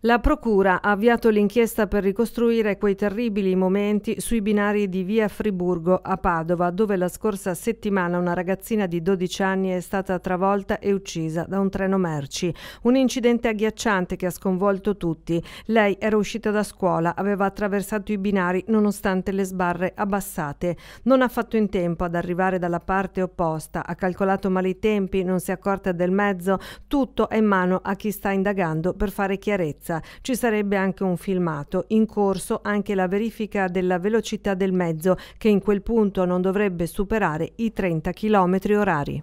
La Procura ha avviato l'inchiesta per ricostruire quei terribili momenti sui binari di via Friburgo a Padova, dove la scorsa settimana una ragazzina di 12 anni è stata travolta e uccisa da un treno merci. Un incidente agghiacciante che ha sconvolto tutti. Lei era uscita da scuola, aveva attraversato i binari nonostante le sbarre abbassate. Non ha fatto in tempo ad arrivare dalla parte opposta, ha calcolato male i tempi, non si è accorta del mezzo. Tutto è in mano a chi sta indagando per fare chiarezza sicurezza. Ci sarebbe anche un filmato, in corso anche la verifica della velocità del mezzo che in quel punto non dovrebbe superare i 30 km orari.